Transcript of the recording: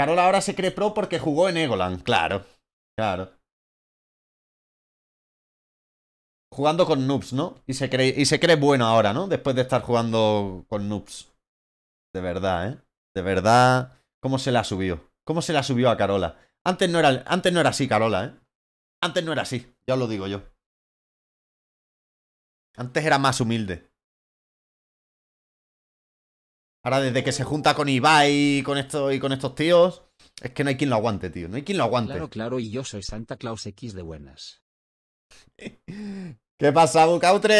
Carola ahora se cree pro porque jugó en Egoland, claro. Claro. Jugando con noobs, ¿no? Y se cree, y se cree bueno ahora, ¿no? Después de estar jugando con noobs. De verdad, ¿eh? De verdad. ¿Cómo se la subió? ¿Cómo se la subió a Carola? Antes no era, antes no era así, Carola, ¿eh? Antes no era así, ya os lo digo yo. Antes era más humilde. Ahora desde que se junta con Ibai y con, esto, y con estos tíos, es que no hay quien lo aguante, tío. No hay quien lo aguante. Claro, claro, y yo soy Santa Claus X de buenas. ¿Qué pasa, Bucautre?